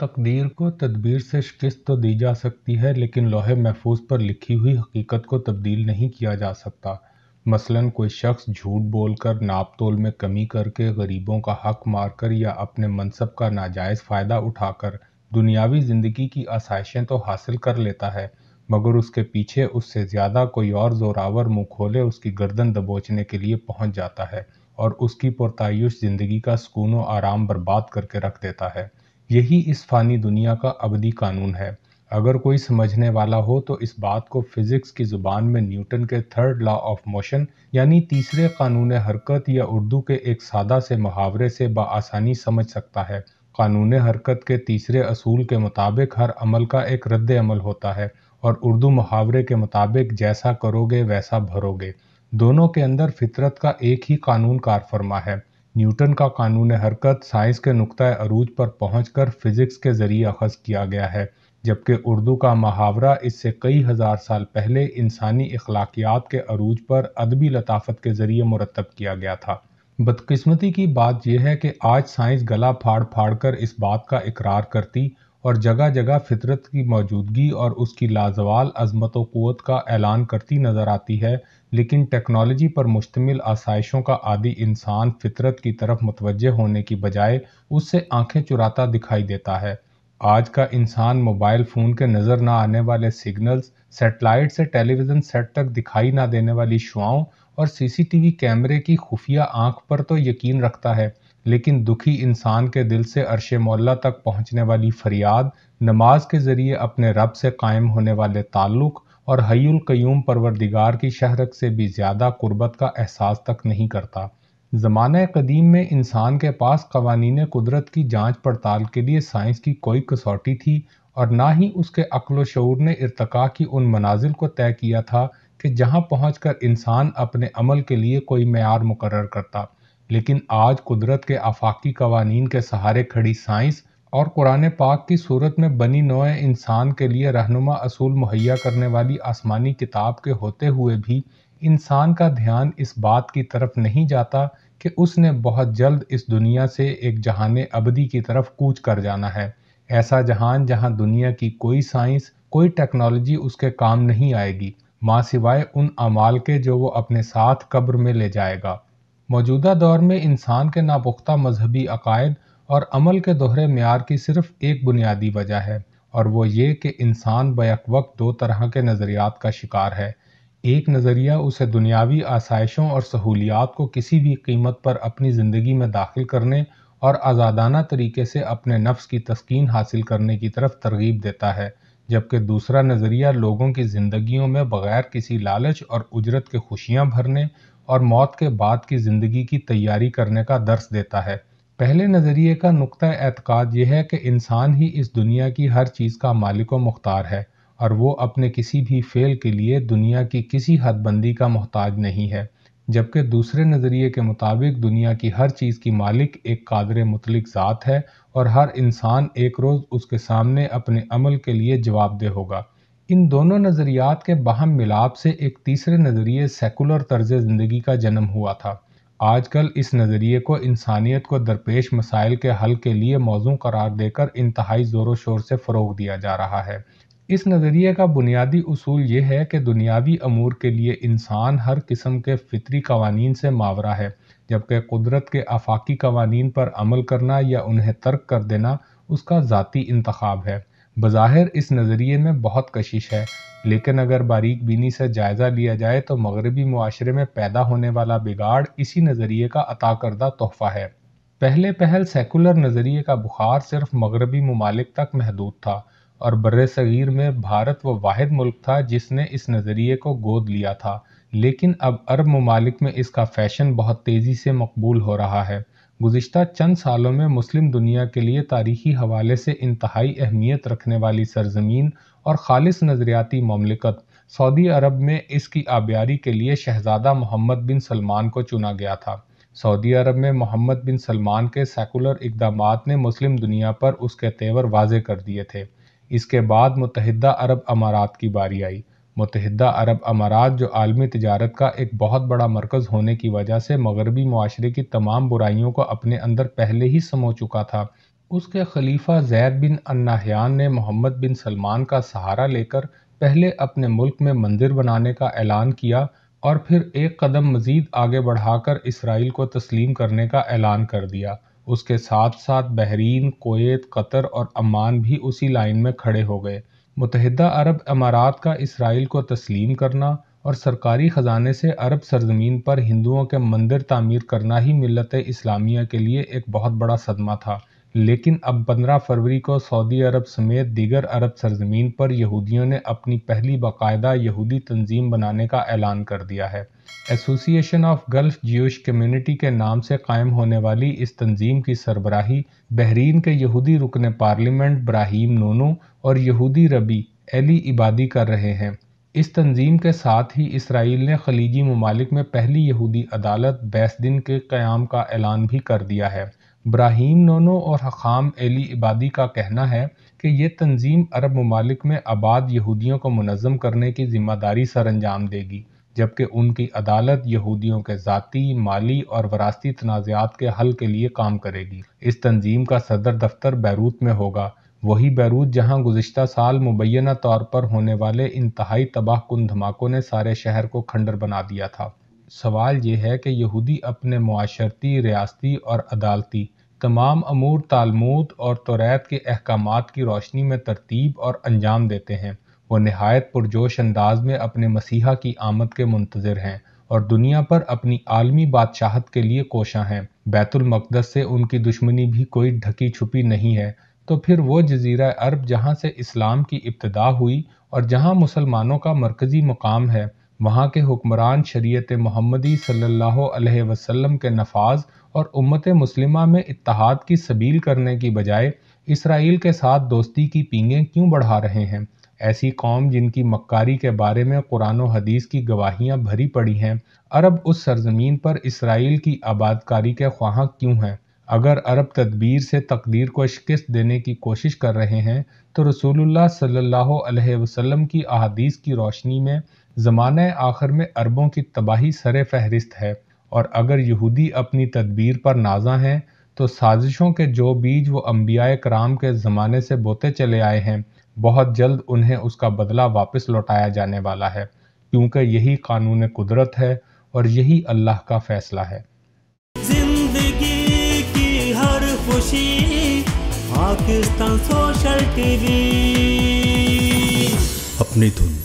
तकदीर को तदबीर से शिकस्त तो दी जा सकती है लेकिन लोहे महफूज पर लिखी हुई हकीकत को तब्दील नहीं किया जा सकता मसलन कोई शख्स झूठ बोलकर नाप तोल में कमी करके गरीबों का हक मारकर या अपने मनसब का नाजायज़ फ़ायदा उठाकर दुनियावी ज़िंदगी की आसाइशें तो हासिल कर लेता है मगर उसके पीछे उससे ज़्यादा कोई और जोरावर मुँह खोले उसकी गर्दन दबोचने के लिए पहुँच जाता है और उसकी पुरतायुश ज़िंदगी का सुकून व आराम बर्बाद करके रख देता है यही इस फ़ानी दुनिया का अबदी कानून है अगर कोई समझने वाला हो तो इस बात को फिज़िक्स की ज़ुबान में न्यूटन के थर्ड लॉ ऑफ मोशन यानी तीसरे कानून हरकत या उर्दू के एक सादा से मुहावरे से बसानी समझ सकता है कानून हरकत के तीसरे असूल के मुताबिक हर अमल का एक रद्द अमल होता है और उर्दू मुहावरे के मुताबिक जैसा करोगे वैसा भरोगे दोनों के अंदर फितरत का एक ही कानून कार फरमा है न्यूटन का कानून हरकत साइंस के नुकतः अरूज पर पहुँच कर फिज़िक्स के ज़रिए अखज़ किया गया है जबकि उर्दू का मुहावरा इससे कई हज़ार साल पहले इंसानी अखलाकियात के अरूज पर अदबी लताफत के ज़रिए मुरतब किया गया था बदकिस्मती की बात यह है कि आज साइंस गला फाड़ फाड़ कर इस बात का इकरार करती और जगह जगह फितरत की मौजूदगी और उसकी लाजवाल अजमत वत का ऐलान करती नज़र आती है लेकिन टेक्नोलॉजी पर मुश्तमिल आसाइशों का आदि इंसान फितरत की तरफ मुतवज़ होने की बजाय उससे आंखें चुराता दिखाई देता है आज का इंसान मोबाइल फ़ोन के नज़र ना आने वाले सिग्नल्स सेटेलाइट से टेलीविज़न सेट तक दिखाई ना देने वाली शुआओं और सीसीटीवी कैमरे की खुफिया आंख पर तो यकीन रखता है लेकिन दुखी इंसान के दिल से अरश मौला तक पहुंचने वाली फरियाद नमाज के ज़रिए अपने रब से कायम होने वाले ताल्लुक़ और हयुल कयूम परवरदिगार की शहरत से भी ज़्यादा कुर्बत का एहसास तक नहीं करता ज़माने कदीम में इंसान के पास कवानीन कुदरत की जांच पड़ताल के लिए साइंस की कोई कसौटी थी और ना ही उसके अक्ल शूर ने इरतका की उन मनाजिल को तय किया था कि जहाँ पहुँच इंसान अपने अमल के लिए कोई मैार मुकर करता लेकिन आज कुदरत के आफाकी कवानीन के सहारे खड़ी साइंस और कुरान पाक की सूरत में बनी नोए इंसान के लिए रहनुमा असूल मुहैया करने वाली आसमानी किताब के होते हुए भी इंसान का ध्यान इस बात की तरफ नहीं जाता कि उसने बहुत जल्द इस दुनिया से एक जहान अबदी की तरफ कूच कर जाना है ऐसा जहान जहां दुनिया की कोई साइंस कोई टेक्नोलॉजी उसके काम नहीं आएगी माँ सिवाय उन अमाल के जो वो अपने साथ कब्र में ले जाएगा मौजूदा दौर में इंसान के नापुख्ता मजहबी अकायद और अमल के दोहरे मैार की सिर्फ एक बुनियादी वजह है और वो ये कि इंसान बैक वक्त दो तरह के नज़रियात का शिकार है एक नज़रिया उसे दुनियावी आसाइशों और सहूलियात को किसी भी कीमत पर अपनी ज़िंदगी में दाखिल करने और आज़ादाना तरीके से अपने नफ्स की तस्कीन हासिल करने की तरफ तरगीब देता है जबकि दूसरा नज़रिया लोगों की ज़िंदगियों में बग़ैर किसी लालच और उजरत के खुशियाँ भरने और मौत के बाद की ज़िंदगी की तैयारी करने का दर्स देता है पहले नज़रिए का नुक़ एतक़ाद यह है कि इंसान ही इस दुनिया की हर चीज़ का मालिक व मुख्तार है और वो अपने किसी भी फेल के लिए दुनिया की किसी हदबंदी का मोहताज नहीं है जबकि दूसरे नज़रिए के मुताबिक दुनिया की हर चीज़ की मालिक एक कादर मुतलिक ज़ात है और हर इंसान एक रोज़ उसके सामने अपने अमल के लिए जवाबदेह होगा इन दोनों नज़रियात के बहम मिलाप से एक तीसरे नज़रिए सेकुलर तर्ज ज़िंदगी का जन्म हुआ था आजकल इस नज़रिए को इंसानियत को दरपेश मसाइल के हल के लिए मौजू करार देकर इंतहाई ज़ोर शोर से फ़रोग दिया जा रहा है इस नज़रिए का बुनियादी असूल ये है कि दुनियावी अमूर के लिए इंसान हर किस्म के फितरी कवानीन से मावरा है जबकि कुदरत के अफाकी कवानीन पर अमल करना या उन्हें तर्क कर देना उसका ज़ाती इंतखब है बज़ाहिर इस नज़रिए में बहुत कशिश है लेकिन अगर बारीक बीनी से जायज़ा लिया जाए तो मगरबी माशरे में पैदा होने वाला बिगाड़ इसी नज़रिए का अता करदा तोहफ़ा है पहले पहल सेकुलर नज़रिए का बुखार सिर्फ मगरबी ममालिक तक महदूद था और बर सग़ीर में भारत वो वाद मुल्क था जिसने इस नज़रिए को गोद लिया था लेकिन अब अरब ममालिक में इसका फ़ैशन बहुत तेज़ी से मकबूल हो रहा है गुज्त चंद सालों में मुस्लिम दुनिया के लिए तारीखी हवाले से इंतहाई अहमियत रखने वाली सरजमीन और खालिस नज़रियाती ममलिकत सऊदी अरब में इसकी आबियारी के लिए शहजादा मोहम्मद बिन सलमान को चुना गया था सऊदी अरब में मोहम्मद बिन सलमान के सेकुलर इकदाम ने मुस्लिम दुनिया पर उसके तेवर वाजे कर दिए थे इसके बाद मुतहदा अरब अमारात की बारी आई मुतहदा अरब अमारात जो आलमी तजारत का एक बहुत बड़ा मरकज़ होने की वजह से मगरबी माशरे की तमाम बुराइयों को अपने अंदर पहले ही समो चुका था उसके खलीफा जैद बिन अन्नाहयान ने मोहम्मद बिन सलमान का सहारा लेकर पहले अपने मुल्क में मंदिर बनाने का ऐलान किया और फिर एक कदम मज़ीद आगे बढ़ाकर इसराइल को तस्लीम करने का ऐलान कर दिया उसके साथ साथ बहरीन कोत कतर और अमान भी उसी लाइन में खड़े हो गए मुतहदा अरब अमारात का इसराइल को तस्लीम करना और सरकारी ख़जाने से अरब सरजमीन पर हिंदुओं के मंदिर तमीर करना ही मिलत इस्लामिया के लिए एक बहुत बड़ा सदमा था लेकिन अब 15 फरवरी को सऊदी अरब समेत दीगर अरब सरजमीन पर यहूदियों ने अपनी पहली बाकायदा यहूदी तंजीम बनाने का ऐलान कर दिया है एसोसिएशन ऑफ गल्फ जियोश कम्युनिटी के नाम से कायम होने वाली इस तंजीम की सरबराही बहरीन के यहूदी रुकन पार्लियामेंट ब्राहिम नोनो और यहूदी रबी एली इबादी कर रहे हैं इस तंजीम के साथ ही इसराइल ने खलीजी ममालिक में पहली यहूदी अदालत बैस दिन के क्याम का ऐलान भी कर दिया है ब्राहिम नोनो और हकाम एली इबादी का कहना है कि ये तंजीम अरब ममालिक में आबाद यहूदियों को मनज़म करने की जिम्मेदारी सर अंजाम देगी जबकि उनकी अदालत यहूदियों के ज़ाती माली और वरासती तनाज़ात के हल के लिए काम करेगी इस तंजीम का सदर दफ्तर बैरूत में होगा वही बैरूत जहां गुजशत साल मुबैना तौर पर होने वाले इंतहाई तबाह कन धमाकों ने सारे शहर को खंडर बना दिया था सवाल यह है कि यहूदी अपने माशरती रियासती और अदालती तमाम अमूर तालमूद और तौरात के अहकाम की रोशनी में तरतीब और अंजाम देते हैं वो नहायत पुरजोश अंदाज में अपने मसीहा की आमद के मुंतजर हैं और दुनिया पर अपनी आलमी बादशाहत के लिए कोशा हैं बैतुलमक़दस से उनकी दुश्मनी भी कोई ढकी छुपी नहीं है तो फिर वो जजीरा अरब जहाँ से इस्लाम की इब्तदा हुई और जहाँ मुसलमानों का मरकज़ी मुकाम है वहाँ के हुक्मरान शरीयत महमदी सल्लल्लाहु अलैहि वसल्लम के नफाज और उम्मत मुस्लिमा में इत्तहाद की सबील करने की बजाय इसराइल के साथ दोस्ती की पींगें क्यों बढ़ा रहे हैं ऐसी कौम जिनकी मक्कारी के बारे में कुरान हदीस की गवाहियाँ भरी पड़ी हैं अरब उस सरजमीन पर इसराइल की आबादकारी के ख्वाह क्यों हैं अगर अरब तदबीर से तकदीर को शिकस्त देने की कोशिश कर रहे हैं तो रसूलुल्लाह सल्लल्लाहु अलैहि वसल्लम की अहादीस की रोशनी में ज़माने आखिर में अरबों की तबाही सर फहरिस्त है और अगर यहूदी अपनी तदबीर पर नाजा हैं तो साजिशों के जो बीज वो अम्बिया कराम के ज़माने से बोते चले आए हैं बहुत जल्द उन्हें उसका बदला वापस लौटाया जाने वाला है क्योंकि यही कानून कुदरत है और यही अल्लाह का फैसला है जिंदगी की हर खुशी पाकिस्तान सोशल टीवी अपनी धुन